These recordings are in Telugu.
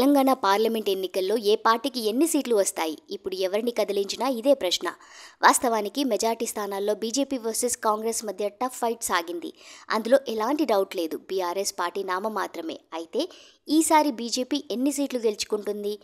తెలంగాణ పార్లమెంట్ ఎన్నికల్లో ఏ పార్టీకి ఎన్ని సీట్లు వస్తాయి ఇప్పుడు ఎవరిని కదిలించినా ఇదే ప్రశ్న వాస్తవానికి మెజార్టీ స్థానాల్లో బీజేపీ వర్సెస్ కాంగ్రెస్ మధ్య టఫ్ ఫైట్ సాగింది అందులో ఎలాంటి డౌట్ లేదు బీఆర్ఎస్ పార్టీ నామ మాత్రమే అయితే ఈసారి బీజేపీ ఎన్ని సీట్లు గెలుచుకుంటుంది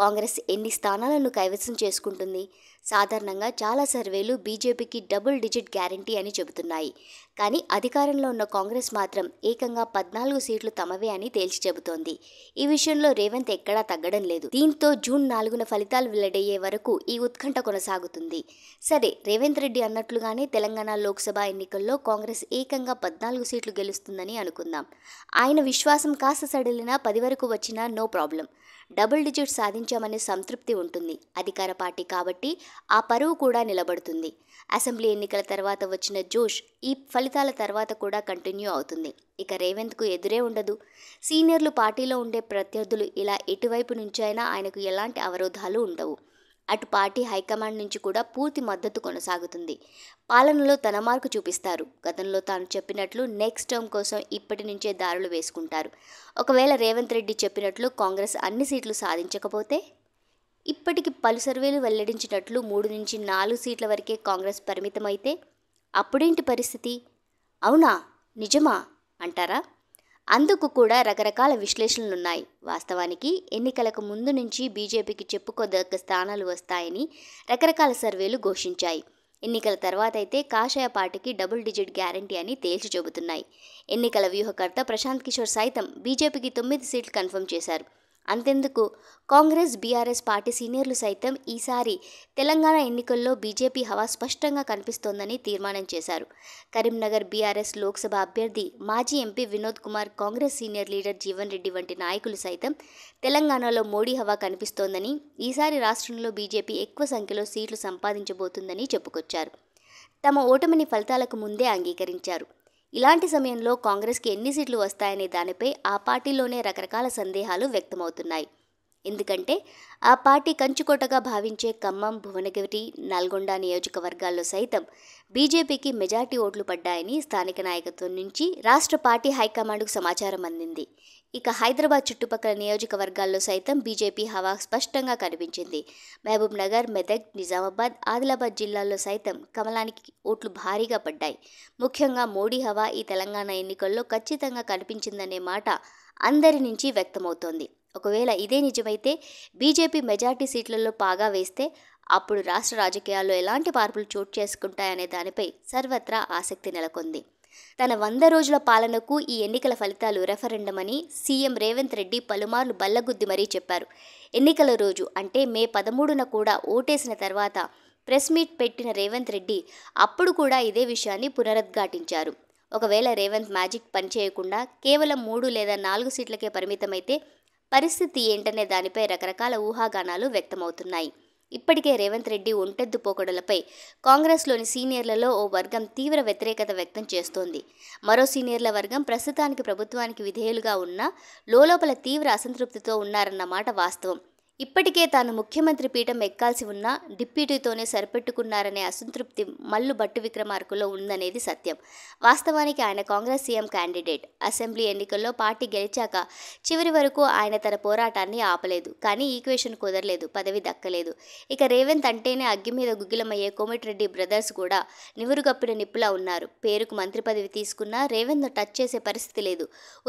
కాంగ్రెస్ ఎన్ని స్థానాలను కైవసం చేసుకుంటుంది సాధారణంగా చాలా సర్వేలు బీజేపీకి డబుల్ డిజిట్ గ్యారంటీ అని చెబుతున్నాయి కానీ అధికారంలో ఉన్న కాంగ్రెస్ మాత్రం ఏకంగా పద్నాలుగు సీట్లు తమవే అని తేల్చి చెబుతోంది ఈ విషయంలో రేవంత్ ఎక్కడా తగ్గడం లేదు దీంతో జూన్ నాలుగున ఫలితాలు వెల్లడయ్యే వరకు ఈ ఉత్కంఠ కొనసాగుతుంది సరే రేవంత్ రెడ్డి అన్నట్లుగానే తెలంగాణ లోక్సభ ఎన్నికల్లో కాంగ్రెస్ ఏకంగా పద్నాలుగు సీట్లు గెలుస్తుందని అనుకుందాం ఆయన విశ్వాసం కాస్త సడలినా పది వరకు వచ్చినా నో ప్రాబ్లం డబుల్ డిజిట్ సాధించామనే సంతృప్తి ఉంటుంది అధికార పార్టీ కాబట్టి ఆ పరువు కూడా నిలబడుతుంది అసెంబ్లీ ఎన్నికల తర్వాత వచ్చిన జోష్ ఈ ఫలితాల తర్వాత కూడా కంటిన్యూ అవుతుంది ఇక రేవంత్కు ఎదురే ఉండదు సీనియర్లు పార్టీలో ఉండే ప్రత్యర్థులు ఇలా ఎటువైపు నుంచైనా ఆయనకు ఎలాంటి అవరోధాలు ఉండవు అటు పార్టీ హైకమాండ్ నుంచి కూడా పూర్తి మద్దతు కొనసాగుతుంది పాలనలో తన మార్కు చూపిస్తారు గతంలో తాను చెప్పినట్లు నెక్స్ట్ టర్మ్ కోసం ఇప్పటి నుంచే దారులు వేసుకుంటారు ఒకవేళ రేవంత్ రెడ్డి చెప్పినట్లు కాంగ్రెస్ అన్ని సీట్లు సాధించకపోతే ఇప్పటికి పలు సర్వేలు వెల్లడించినట్లు మూడు నుంచి నాలుగు సీట్ల వరకే కాంగ్రెస్ పరిమితమైతే అప్పుడేంటి పరిస్థితి అవునా నిజమా అంటారా అందుకు కూడా రకరకాల విశ్లేషణలున్నాయి వాస్తవానికి ఎన్నికలకు ముందు నుంచి బీజేపీకి చెప్పుకోదగ్గ స్థానాలు వస్తాయని రకరకాల సర్వేలు ఘోషించాయి ఎన్నికల తర్వాత అయితే కాషాయ పార్టీకి డబుల్ డిజిట్ గ్యారంటీ అని తేల్చి చెబుతున్నాయి ఎన్నికల వ్యూహకర్త ప్రశాంత్ కిషోర్ సైతం బీజేపీకి తొమ్మిది సీట్లు కన్ఫర్మ్ చేశారు అంతెందుకు కాంగ్రెస్ బీఆర్ఎస్ పార్టీ సీనియర్లు సైతం ఈసారి తెలంగాణ ఎన్నికల్లో బీజేపీ హవా స్పష్టంగా కనిపిస్తోందని తీర్మానం చేశారు కరీంనగర్ బీఆర్ఎస్ లోక్సభ అభ్యర్థి మాజీ MP Vinod Kumar Congress senior leader Jeevan Reddy వంటి నాయకులు సైతం తెలంగాణలో మోడీ హవా కనిపిస్తోందని ఈసారి రాష్ట్రంలో బీజేపీ ఎక్కువ సంఖ్యలో సీట్లు సంపాదించబోతుందని చెప్పుకొచ్చారు తమ ఓటమిని ఫలితాలకు ముందే అంగీకరించారు ఇలాంటి సమయంలో కాంగ్రెస్కి ఎన్ని సీట్లు వస్తాయనే దానిపై ఆ పార్టీలోనే రకరకాల సందేహాలు వ్యక్తమవుతున్నాయి ఎందుకంటే ఆ పార్టీ కంచుకోటగా భావించే ఖమ్మం భువనగిరి నల్గొండ నియోజకవర్గాల్లో సైతం బీజేపీకి మెజార్టీ ఓట్లు పడ్డాయని స్థానిక నాయకత్వం నుంచి రాష్ట్ర పార్టీ హైకమాండ్కు సమాచారం అందింది ఇక హైదరాబాద్ చుట్టుపక్కల నియోజకవర్గాల్లో సైతం బీజేపీ హవా స్పష్టంగా కనిపించింది మహబూబ్ నగర్ మెదక్ నిజామాబాద్ ఆదిలాబాద్ జిల్లాల్లో సైతం కమలానికి ఓట్లు భారీగా పడ్డాయి ముఖ్యంగా మోడీ హవా ఈ తెలంగాణ ఎన్నికల్లో ఖచ్చితంగా కనిపించిందనే మాట అందరి నుంచి వ్యక్తమవుతోంది ఒకవేళ ఇదే నిజమైతే బీజేపీ మెజార్టీ సీట్లలో పాగా వేస్తే అప్పుడు రాష్ట్ర రాజకీయాల్లో ఎలాంటి మార్పులు చోటు చేసుకుంటాయనే దానిపై సర్వత్రా ఆసక్తి నెలకొంది తన వంద రోజుల పాలనకు ఈ ఎన్నికల ఫలితాలు రెఫరెండం అని సీఎం రేవంత్ రెడ్డి పలుమార్లు బల్లగుద్ది మరీ చెప్పారు ఎన్నికల రోజు అంటే మే పదమూడున కూడా ఓటేసిన తర్వాత ప్రెస్ మీట్ పెట్టిన రేవంత్ రెడ్డి అప్పుడు కూడా ఇదే విషయాన్ని పునరుద్ఘాటించారు ఒకవేళ రేవంత్ మ్యాజిక్ పనిచేయకుండా కేవలం మూడు లేదా నాలుగు సీట్లకే పరిమితమైతే పరిస్థితి ఏంటనే దానిపై రకరకాల ఊహాగానాలు వ్యక్తమవుతున్నాయి ఇప్పటికే రేవంత్ రెడ్డి ఒంటెద్దు పోకడలపై కాంగ్రెస్లోని సీనియర్లలో ఓ వర్గం తీవ్ర వ్యతిరేకత వ్యక్తం చేస్తోంది మరో సీనియర్ల వర్గం ప్రస్తుతానికి ప్రభుత్వానికి విధేయులుగా ఉన్న లోలోపల తీవ్ర అసంతృప్తితో ఉన్నారన్న మాట వాస్తవం ఇప్పటికే తాను ముఖ్యమంత్రి పీఠం ఎక్కాల్సి ఉన్నా డిప్యూటీతోనే సరిపెట్టుకున్నారనే అసంతృప్తి మల్లు భట్టు విక్రమార్కులో ఉందనేది సత్యం వాస్తవానికి ఆయన కాంగ్రెస్ సీఎం క్యాండిడేట్ అసెంబ్లీ ఎన్నికల్లో పార్టీ గెలిచాక చివరి వరకు ఆయన తన పోరాటాన్ని ఆపలేదు కానీ ఈక్వేషన్ కుదరలేదు పదవి దక్కలేదు ఇక రేవంత్ అంటేనే అగ్గి మీద గుగ్గిలమయ్యే కోమటిరెడ్డి బ్రదర్స్ కూడా నివురుగప్పిన నిప్పులా ఉన్నారు పేరుకు మంత్రి పదవి తీసుకున్నా రేవంత్ టచ్ చేసే పరిస్థితి లేదు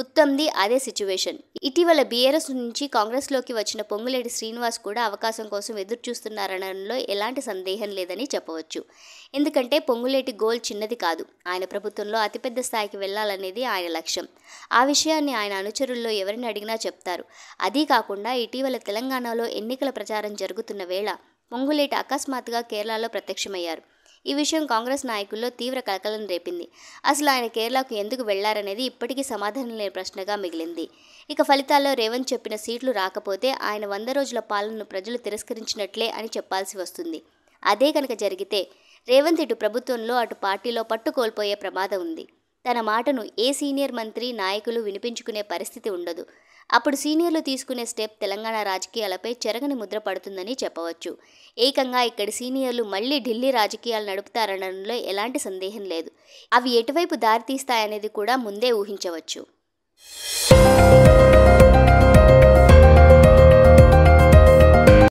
ఉత్తమ్ది అదే సిచ్యువేషన్ ఇటీవల బీఆర్ఎస్ నుంచి కాంగ్రెస్లోకి వచ్చిన పొంగులేటి శ్రీనివాస్ కూడా అవకాశం కోసం ఎదురు చూస్తున్నారనడంలో ఎలాంటి సందేహం లేదని చెప్పవచ్చు ఎందుకంటే పొంగులేటి గోల్ చిన్నది కాదు ఆయన ప్రభుత్వంలో అతిపెద్ద స్థాయికి వెళ్లాలనేది ఆయన లక్ష్యం ఆ విషయాన్ని ఆయన అనుచరుల్లో ఎవరిని అడిగినా చెప్తారు అదీ కాకుండా ఇటీవల తెలంగాణలో ఎన్నికల ప్రచారం జరుగుతున్న వేళ పొంగులేటి అకస్మాత్తుగా కేరళలో ప్రత్యక్షమయ్యారు ఈ విషయం కాంగ్రెస్ నాయకుల్లో తీవ్ర కలకలం రేపింది అసలు ఆయన కేరళకు ఎందుకు వెళ్లారనేది ఇప్పటికీ సమాధానం లేని ప్రశ్నగా మిగిలింది ఇక ఫలితాల్లో రేవంత్ చెప్పిన సీట్లు రాకపోతే ఆయన వంద రోజుల పాలనను ప్రజలు తిరస్కరించినట్లే అని చెప్పాల్సి వస్తుంది అదే కనుక జరిగితే రేవంత్ ఇటు ప్రభుత్వంలో అటు పార్టీలో పట్టు కోల్పోయే ప్రమాదం ఉంది తన మాటను ఏ సీనియర్ మంత్రి నాయకులు వినిపించుకునే పరిస్థితి ఉండదు అప్పుడు సీనియర్లు తీసుకునే స్టెప్ తెలంగాణ రాజకీయాలపై చెరగని ముద్ర పడుతుందని చెప్పవచ్చు ఏకంగా ఇక్కడి సీనియర్లు మళ్లీ ఢిల్లీ రాజకీయాలు నడుపుతారనడంలో ఎలాంటి సందేహం లేదు అవి ఎటువైపు దారితీస్తాయనేది కూడా ముందే ఊహించవచ్చు